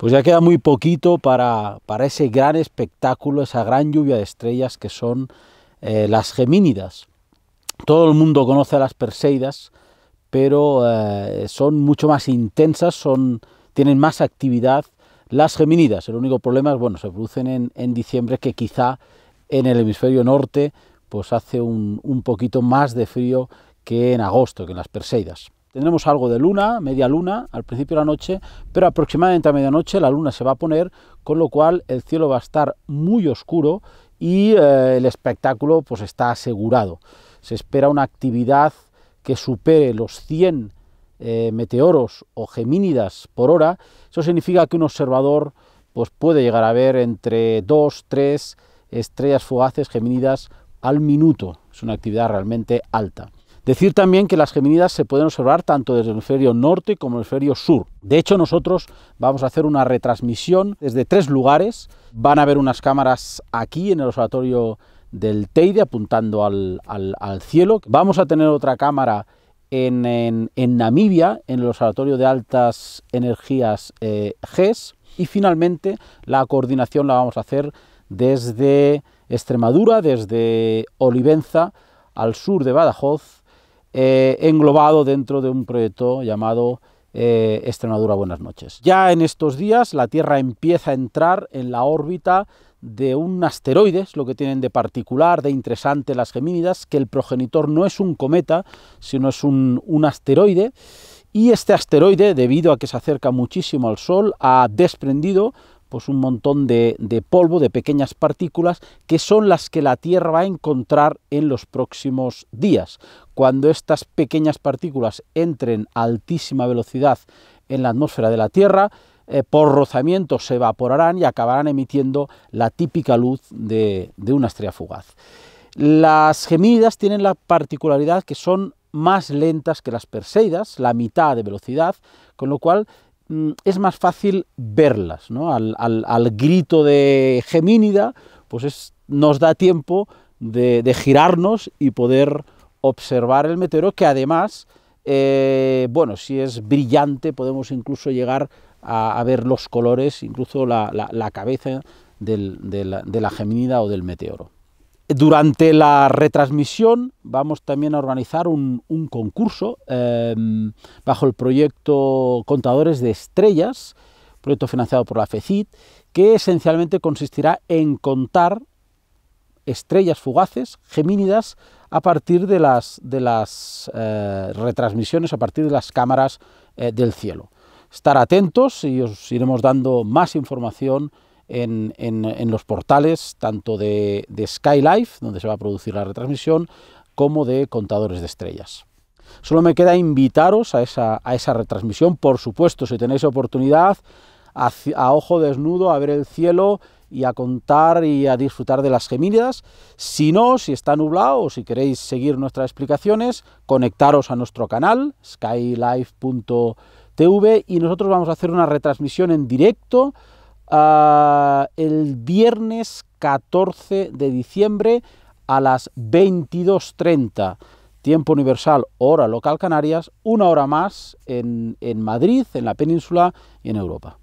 Pues ya queda muy poquito para, ese gran espectáculo, esa gran lluvia de estrellas que son eh, las gemínidas. Todo el mundo conoce a las Perseidas, pero eh, son mucho más intensas, son, tienen más actividad las Gemínidas, El único problema es, bueno, se producen en, diciembre que quizá en el hemisferio norte pues hace un, un poquito más de frío que en agosto, que en las Perseidas. Tendremos algo de luna, media luna, al principio de la noche, pero aproximadamente a medianoche la luna se va a poner, con lo cual el cielo va a estar muy oscuro y eh, el espectáculo pues está asegurado. Se espera una actividad que supere los 100 eh, meteoros o gemínidas por hora. Eso significa que un observador pues puede llegar a ver entre 2, 3 estrellas fugaces gemínidas al minuto. Es una actividad realmente alta. Decir también que las geminidas se pueden observar tanto desde el hemisferio norte como el hemisferio sur. De hecho, nosotros vamos a hacer una retransmisión desde tres lugares. Van a haber unas cámaras aquí en el observatorio del Teide apuntando al, cielo. Vamos a tener otra cámara en, Namibia, en el observatorio de altas energías eh, GES. Y finalmente, la coordinación la vamos a hacer desde Extremadura, desde Olivenza, al sur de Badajoz, eh, englobado dentro de un proyecto llamado eh, Extremadura Buenas noches. Ya en estos días la Tierra empieza a entrar en la órbita de un asteroide, es lo que tienen de particular, de interesante las gemínidas, que el progenitor no es un cometa, sino es un, un asteroide, y este asteroide, debido a que se acerca muchísimo al Sol, ha desprendido pues un montón de, polvo, de pequeñas partículas, que son las que la Tierra va a encontrar en los próximos días. Cuando estas pequeñas partículas entren a altísima velocidad en la atmósfera de la Tierra, eh, por rozamiento se evaporarán y acabarán emitiendo la típica luz de, de una estrella fugaz. Las gemidas tienen la particularidad que son más lentas que las Perseidas, la mitad de velocidad, con lo cual Mm, es más fácil verlas, ¿no? Al, grito de Gemínida, pues nos da tiempo de, girarnos y poder observar el meteoro, que además, eh, bueno, si es brillante, podemos incluso llegar a, ver los colores, incluso la, cabeza de, la, de la Gemínida o del meteoro. Durante la retransmisión vamos también a organizar un, concurso em, bajo el proyecto Contadores de Estrellas, proyecto financiado por la FECIT, que esencialmente consistirá en contar estrellas fugaces, gemínidas, a partir de las, eh, retransmisiones, a partir de las cámaras eh, del cielo. Estar atentos y os iremos dando más información en, los portales tanto de, Skylife, donde se va a producir la retransmisión, como de Contadores de Estrellas. Solo me queda invitaros a esa, retransmisión, por supuesto, si tenéis oportunidad, a, a, ojo desnudo, a ver el cielo y a contar y a disfrutar de las gemínidas. Si no, si está nublado o si queréis seguir nuestras explicaciones, conectaros a nuestro canal, skylife.tv, y nosotros vamos a hacer una retransmisión en directo Ah, el viernes 14 de diciembre a las 22.30, tiempo universal, hora local Canarias, una hora más en, en Madrid, en la península y en Europa.